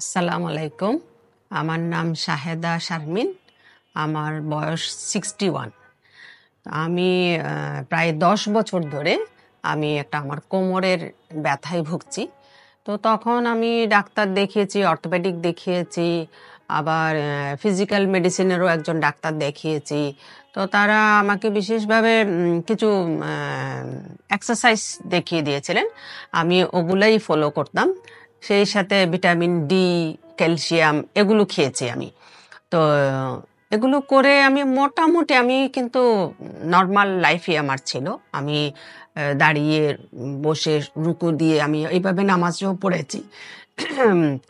আসসালামু আলাইকুম আমার নাম শাহেদা শারমিন আমার বয়স সিক্সটি ওয়ান আমি প্রায় দশ বছর ধরে আমি একটা আমার কোমরের ব্যথায় ভুগছি তো তখন আমি ডাক্তার দেখিয়েছি অর্থোপেডিক দেখিয়েছি আবার ফিজিক্যাল মেডিসিনেরও একজন ডাক্তার দেখিয়েছি তো তারা আমাকে বিশেষভাবে কিছু এক্সারসাইজ দেখিয়ে দিয়েছিলেন আমি ওগুলাই ফলো করতাম সেই সাথে ভিটামিন ডি ক্যালসিয়াম এগুলো খেয়েছি আমি তো এগুলো করে আমি মোটামুটি আমি কিন্তু নর্মাল লাইফই আমার ছিল আমি দাঁড়িয়ে বসে রুকু দিয়ে আমি এইভাবে নামাজও পড়েছি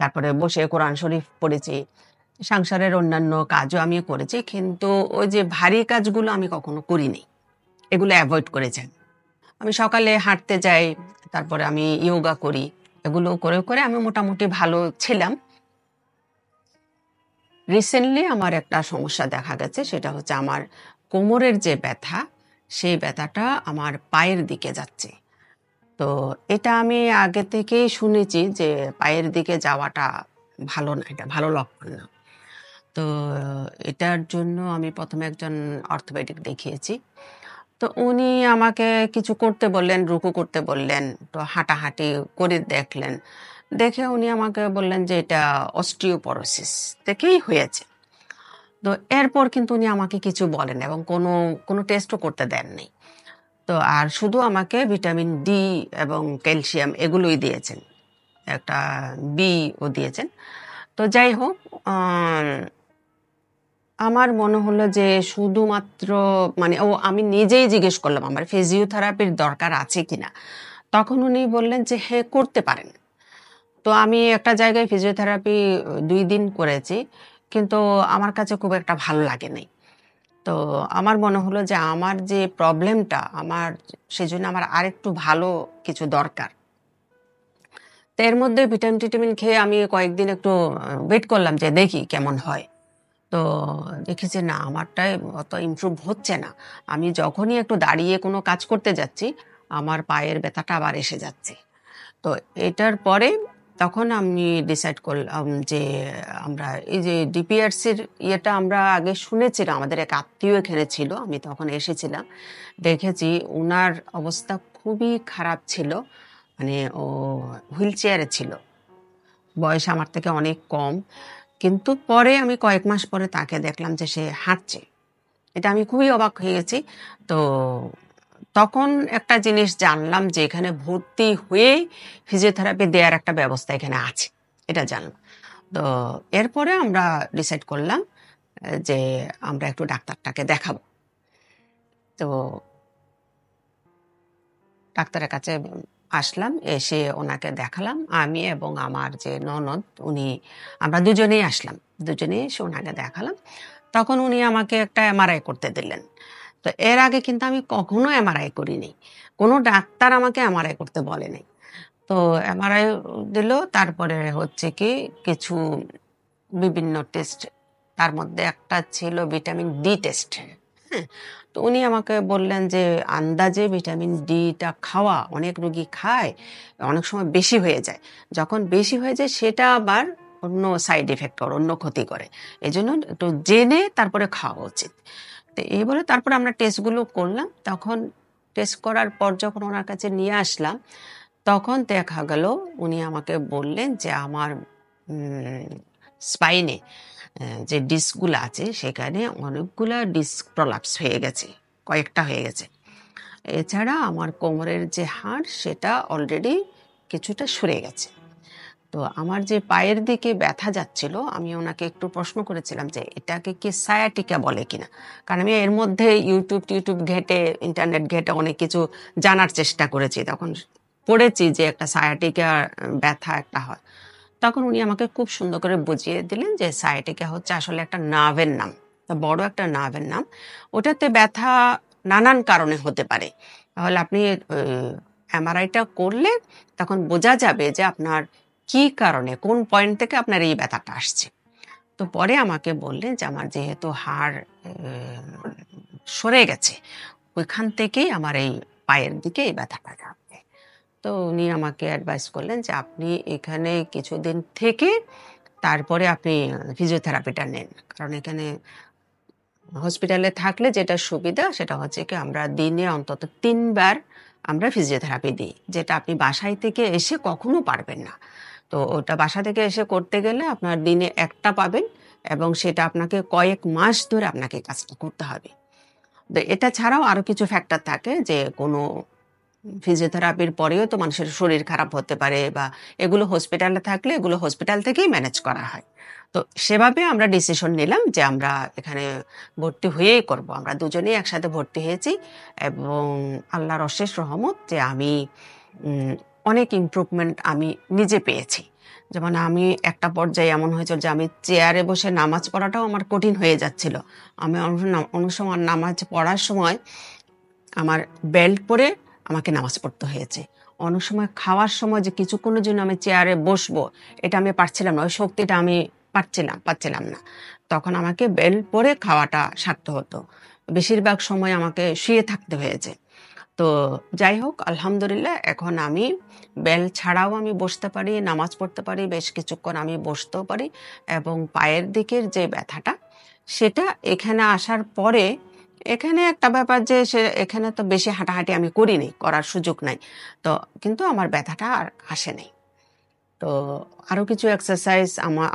তারপরে বসে কোরআন শরীফ পড়েছি সংসারের অন্যান্য কাজও আমি করেছি কিন্তু ওই যে ভারী কাজগুলো আমি কখনো করিনি এগুলো অ্যাভয়েড করেছেন আমি সকালে হাঁটতে যাই তারপরে আমি ইয়োগা করি এগুলো করে করে আমি মোটামুটি ভালো ছিলাম রিসেন্টলি আমার একটা সমস্যা দেখা গেছে সেটা হচ্ছে আমার কোমরের যে ব্যথা সেই ব্যথাটা আমার পায়ের দিকে যাচ্ছে তো এটা আমি আগে থেকেই শুনেছি যে পায়ের দিকে যাওয়াটা ভালো না এটা ভালো লক্ষণ না তো এটার জন্য আমি প্রথমে একজন অর্থোপেডিক দেখিয়েছি তো উনি আমাকে কিছু করতে বললেন রুকু করতে বললেন তো হাঁটাহাঁটি করে দেখলেন দেখে উনি আমাকে বললেন যে এটা অস্টিওপরোসিস থেকেই হয়েছে তো এরপর কিন্তু উনি আমাকে কিছু বলেন এবং কোনো কোনো টেস্টও করতে দেননি তো আর শুধু আমাকে ভিটামিন ডি এবং ক্যালসিয়াম এগুলোই দিয়েছেন একটা বিও দিয়েছেন তো যাই হোক আমার মনে হলো যে শুধুমাত্র মানে ও আমি নিজেই জিজ্ঞেস করলাম আমার ফিজিওথেরাপির দরকার আছে কিনা তখন উনি বললেন যে হ্যাঁ করতে পারেন তো আমি একটা জায়গায় ফিজিওথেরাপি দুই দিন করেছি কিন্তু আমার কাছে খুব একটা ভালো লাগে নাই তো আমার মনে হলো যে আমার যে প্রবলেমটা আমার সেজন্য আমার আরেকটু ভালো কিছু দরকার তো এর মধ্যে ভিটামিন টিটামিন খেয়ে আমি কয়েকদিন একটু ওয়েট করলাম যে দেখি কেমন হয় তো দেখি যে না আমারটাই অত ইমপ্রুভ হচ্ছে না আমি যখনই একটু দাঁড়িয়ে কোনো কাজ করতে যাচ্ছি আমার পায়ের ব্যথাটা আবার এসে যাচ্ছে তো এটার পরে তখন আমি ডিসাইড করলাম যে আমরা এই যে ডিপিআরসির ইয়েটা আমরা আগে শুনেছিলাম আমাদের এক আত্মীয় এখানে ছিল আমি তখন এসেছিলাম দেখেছি ওনার অবস্থা খুবই খারাপ ছিল মানে ও হুইল চেয়ারে ছিল বয়স আমার থেকে অনেক কম কিন্তু পরে আমি কয়েক মাস পরে তাকে দেখলাম যে সে হাঁটছে এটা আমি খুবই অবাক হয়ে গেছি তো তখন একটা জিনিস জানলাম যে এখানে ভর্তি হয়ে ফিজিওথেরাপি দেওয়ার একটা ব্যবস্থা এখানে আছে এটা জানলাম তো এরপরে আমরা ডিসাইড করলাম যে আমরা একটু ডাক্তারটাকে দেখাবো তো ডাক্তারের কাছে আসলাম এসে ওনাকে দেখালাম আমি এবং আমার যে ননদ উনি আমরা দুজনেই আসলাম দুজনেই এসে ওনাকে দেখালাম তখন উনি আমাকে একটা এমআরআই করতে দিলেন তো এর আগে কিন্তু আমি কখনো এমআরআই করিনি কোনো ডাক্তার আমাকে এমআরআই করতে বলেনি তো এমআরআই দিল তারপরে হচ্ছে কি কিছু বিভিন্ন টেস্ট তার মধ্যে একটা ছিল ভিটামিন ডি টেস্ট হ্যাঁ তো উনি আমাকে বললেন যে আন্দাজে ভিটামিন ডিটা খাওয়া অনেক রুগী খায় অনেক সময় বেশি হয়ে যায় যখন বেশি হয়ে যায় সেটা আবার অন্য সাইড এফেক্ট করে অন্য ক্ষতি করে এই জন্য একটু জেনে তারপরে খাওয়া উচিত তো এই বলে তারপরে আমরা টেস্টগুলো করলাম তখন টেস্ট করার পর যখন ওনার কাছে নিয়ে আসলাম তখন দেখা গেল উনি আমাকে বললেন যে আমার স্পাইনে যে ডিস্কগুলো আছে সেখানে অনেকগুলো ডিস্ক প্রলাপস হয়ে গেছে কয়েকটা হয়ে গেছে এছাড়া আমার কোমরের যে হাড় সেটা অলরেডি কিছুটা সরে গেছে তো আমার যে পায়ের দিকে ব্যথা যাচ্ছিল আমি ওনাকে একটু প্রশ্ন করেছিলাম যে এটাকে কি সায়াটিকা বলে কিনা কারণ আমি এর মধ্যে ইউটিউব টিউটিউব ঘেটে ইন্টারনেট ঘেটে অনেক কিছু জানার চেষ্টা করেছি তখন পড়েছি যে একটা সায়াটিকা ব্যথা একটা হয় তখন উনি আমাকে খুব সুন্দর করে বুঝিয়ে দিলেন যে সাইটিকা হচ্ছে আসলে একটা নার্ভের নাম বড় একটা নার্ভের নাম ওটাতে ব্যথা নানান কারণে হতে পারে তাহলে আপনি এমআরআইটা করলে তখন বোঝা যাবে যে আপনার কি কারণে কোন পয়েন্ট থেকে আপনার এই ব্যথাটা আসছে তো পরে আমাকে বললেন যে আমার যেহেতু হাড় সরে গেছে ওইখান থেকেই আমার এই পায়ের দিকে এই ব্যথাটা যাবে তো উনি আমাকে অ্যাডভাইস করলেন যে আপনি এখানে কিছুদিন থেকে তারপরে আপনি ফিজিওথেরাপিটা নেন কারণ এখানে হসপিটালে থাকলে যেটা সুবিধা সেটা হচ্ছে কি আমরা দিনে অন্তত তিনবার আমরা ফিজিওথেরাপি দিই যেটা আপনি বাসায় থেকে এসে কখনো পারবেন না তো ওটা বাসা থেকে এসে করতে গেলে আপনার দিনে একটা পাবেন এবং সেটা আপনাকে কয়েক মাস ধরে আপনাকে কাজটা করতে হবে তো এটা ছাড়াও আরও কিছু ফ্যাক্টর থাকে যে কোনো ফিজিওথেরাপির পরেও তো মানুষের শরীর খারাপ হতে পারে বা এগুলো হসপিটালে থাকলে এগুলো হসপিটাল থেকেই ম্যানেজ করা হয় তো সেভাবে আমরা ডিসিশন নিলাম যে আমরা এখানে ভর্তি হয়েই করব আমরা দুজনেই একসাথে ভর্তি হয়েছি এবং আল্লাহর অশেষ রহমত যে আমি অনেক ইম্প্রুভমেন্ট আমি নিজে পেয়েছি যেমন আমি একটা পর্যায়ে এমন হয়েছিল যে আমি চেয়ারে বসে নামাজ পড়াটাও আমার কঠিন হয়ে যাচ্ছিল আমি অনুসময় নামাজ পড়ার সময় আমার বেল্ট পরে আমাকে নামাজ পড়তে হয়েছে অনেক সময় খাওয়ার সময় যে কিছুক্ষণের জন্য আমি চেয়ারে বসবো এটা আমি পারছিলাম না ওই শক্তিটা আমি পারছিলাম পাচ্ছিলাম না তখন আমাকে বেল পরে খাওয়াটা সারতে হতো বেশিরভাগ সময় আমাকে শুয়ে থাকতে হয়েছে তো যাই হোক আলহামদুলিল্লাহ এখন আমি বেল ছাড়াও আমি বসতে পারি নামাজ পড়তে পারি বেশ কিছুক্ষণ আমি বসতেও পারি এবং পায়ের দিকের যে ব্যথাটা সেটা এখানে আসার পরে এখানে একটা ব্যাপার যে সে এখানে তো বেশি হাঁটাহাঁটি আমি করিনি করার সুযোগ নাই তো কিন্তু আমার ব্যথাটা আর আসে নাই তো আরও কিছু এক্সারসাইজ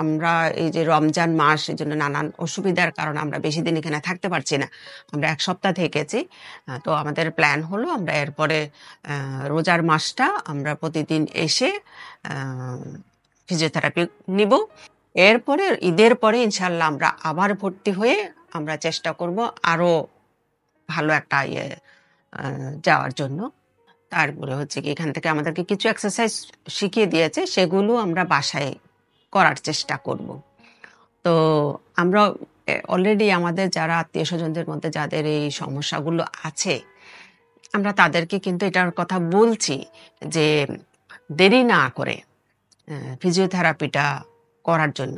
আমরা এই যে রমজান মাস এই জন্য নানান অসুবিধার কারণে আমরা বেশি দিন এখানে থাকতে পারছি না আমরা এক সপ্তাহ থেকেছি তো আমাদের প্ল্যান হলো আমরা এরপরে রোজার মাসটা আমরা প্রতিদিন এসে ফিজিওথেরাপি নিব এরপরে ঈদের পরে ইনশাল্লাহ আমরা আবার ভর্তি হয়ে আমরা চেষ্টা করব আরও ভালো একটা ইয়ে যাওয়ার জন্য তারপরে হচ্ছে কি এখান থেকে আমাদেরকে কিছু এক্সারসাইজ শিখিয়ে দিয়েছে সেগুলো আমরা বাসায় করার চেষ্টা করব তো আমরা অলরেডি আমাদের যারা আত্মীয় স্বজনদের মধ্যে যাদের এই সমস্যাগুলো আছে আমরা তাদেরকে কিন্তু এটার কথা বলছি যে দেরি না করে ফিজিওথেরাপিটা করার জন্য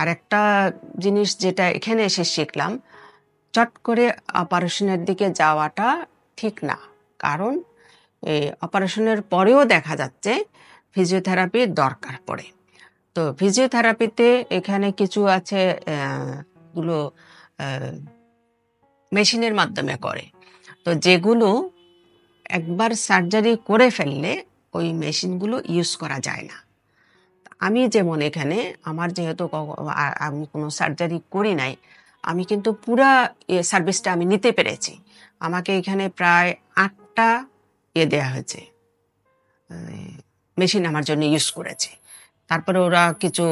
আর একটা জিনিস যেটা এখানে এসে শিখলাম চট করে অপারেশনের দিকে যাওয়াটা ঠিক না কারণ এই অপারেশনের পরেও দেখা যাচ্ছে ফিজিওথেরাপির দরকার পড়ে তো ফিজিওথেরাপিতে এখানে কিছু আছে গুলো মেশিনের মাধ্যমে করে তো যেগুলো একবার সার্জারি করে ফেললে ওই মেশিনগুলো ইউজ করা যায় না আমি যেমন এখানে আমার যেহেতু আমি কোনো সার্জারি করি নাই আমি কিন্তু পুরা সার্ভিসটা আমি নিতে পেরেছি আমাকে এখানে প্রায় আটটা ইয়ে দেওয়া হয়েছে মেশিন আমার জন্য ইউজ করেছে তারপরে ওরা কিছু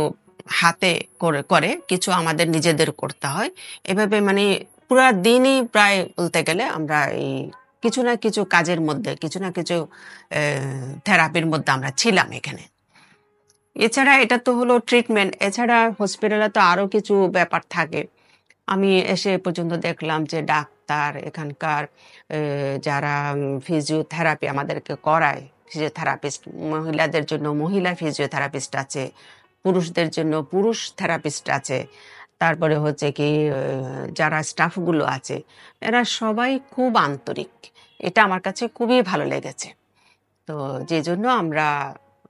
হাতে করে করে কিছু আমাদের নিজেদের করতে হয় এভাবে মানে পুরো দিনই প্রায় বলতে গেলে আমরা এই কিছু না কিছু কাজের মধ্যে কিছু না কিছু থেরাপির মধ্যে আমরা ছিলাম এখানে এছাড়া এটা তো হলো ট্রিটমেন্ট এছাড়া হসপিটালে তো আরও কিছু ব্যাপার থাকে আমি এসে পর্যন্ত দেখলাম যে ডাক্তার এখানকার যারা ফিজিওথেরাপি আমাদেরকে করায় ফিজিওথেরাপিস্ট মহিলাদের জন্য মহিলা ফিজিওথেরাপিস্ট আছে পুরুষদের জন্য পুরুষ থেরাপিস্ট আছে তারপরে হচ্ছে কি যারা স্টাফগুলো আছে এরা সবাই খুব আন্তরিক এটা আমার কাছে খুবই ভালো লেগেছে তো যে জন্য আমরা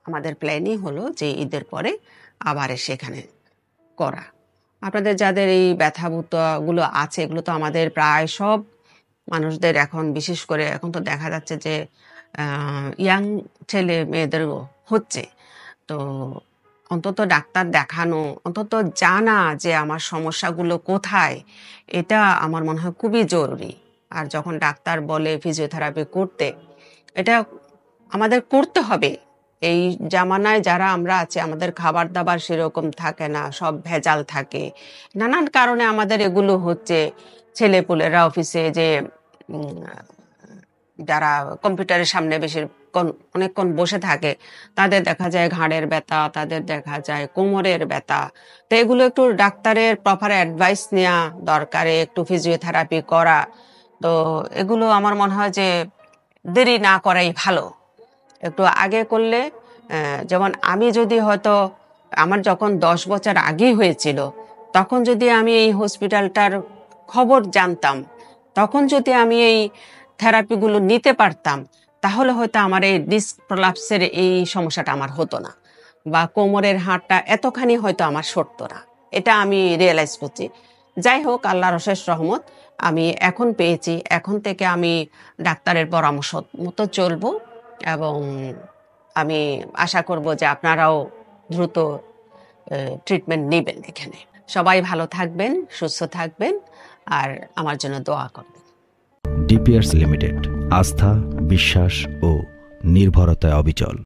আমাদের প্ল্যানই হলো যে ঈদের পরে আবার সেখানে করা আপনাদের যাদের এই ব্যথা গুলো আছে এগুলো তো আমাদের প্রায় সব মানুষদের এখন বিশেষ করে এখন তো দেখা যাচ্ছে যে ইয়াং ছেলে মেয়েদেরও হচ্ছে তো অন্তত ডাক্তার দেখানো অন্তত জানা যে আমার সমস্যাগুলো কোথায় এটা আমার মনে হয় খুবই জরুরি আর যখন ডাক্তার বলে ফিজিওথেরাপি করতে এটা আমাদের করতে হবে এই জামানায় যারা আমরা আছি আমাদের খাবার দাবার সেরকম থাকে না সব ভেজাল থাকে নানান কারণে আমাদের এগুলো হচ্ছে ছেলে পুলেরা অফিসে যে যারা কম্পিউটারের সামনে বেশি অনেকক্ষণ বসে থাকে তাদের দেখা যায় ঘাড়ের ব্যথা তাদের দেখা যায় কোমরের ব্যথা তো এগুলো একটু ডাক্তারের প্রপার অ্যাডভাইস নেওয়া দরকারে একটু ফিজিওথেরাপি করা তো এগুলো আমার মনে হয় যে দেরি না করাই ভালো একটু আগে করলে যেমন আমি যদি হয়তো আমার যখন দশ বছর আগেই হয়েছিল তখন যদি আমি এই হসপিটালটার খবর জানতাম তখন যদি আমি এই থেরাপিগুলো নিতে পারতাম তাহলে হয়তো আমার এই ডিস্ক প্রলাপসের এই সমস্যাটা আমার হতো না বা কোমরের হাঁটটা এতখানি হয়তো আমার সরত না এটা আমি রিয়েলাইজ করছি যাই হোক আল্লাহ অশেষ রহমত আমি এখন পেয়েছি এখন থেকে আমি ডাক্তারের পরামর্শ মতো চলবো এবং আমি আশা করব যে আপনারাও দ্রুত ট্রিটমেন্ট নেবেন এখানে সবাই ভালো থাকবেন সুস্থ থাকবেন আর আমার জন্য দোয়া করবেন ডিপিআরস লিমিটেড আস্থা বিশ্বাস ও নির্ভরতায় অবিচল